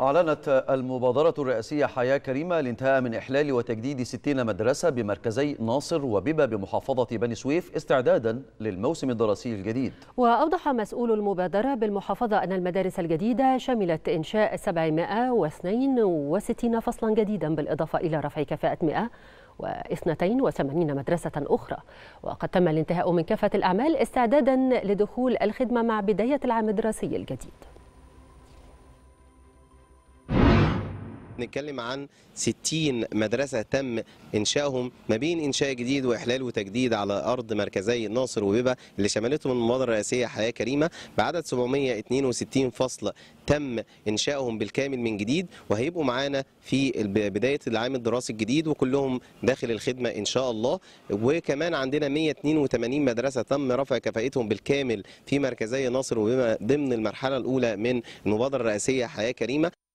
أعلنت المبادرة الرئاسية حياة كريمة الانتهاء من إحلال وتجديد 60 مدرسة بمركزي ناصر وبيبا بمحافظة بني سويف استعدادا للموسم الدراسي الجديد وأوضح مسؤول المبادرة بالمحافظة أن المدارس الجديدة شملت إنشاء 762 فصلا جديدا بالإضافة إلى رفع كفاءة 100 و82 مدرسة أخرى وقد تم الانتهاء من كافة الأعمال استعدادا لدخول الخدمة مع بداية العام الدراسي الجديد بنتكلم عن 60 مدرسة تم إنشائهم ما بين إنشاء جديد وإحلال وتجديد على أرض مركزي الناصر وبيبة اللي شملتهم المبادرة الرئيسية حياة كريمة بعدد 762 فصل تم إنشائهم بالكامل من جديد وهيبقوا معانا في بداية العام الدراسي الجديد وكلهم داخل الخدمة إن شاء الله وكمان عندنا 182 مدرسة تم رفع كفائتهم بالكامل في مركزي ناصر وبما ضمن المرحلة الأولى من المبادرة الرئاسية حياة كريمة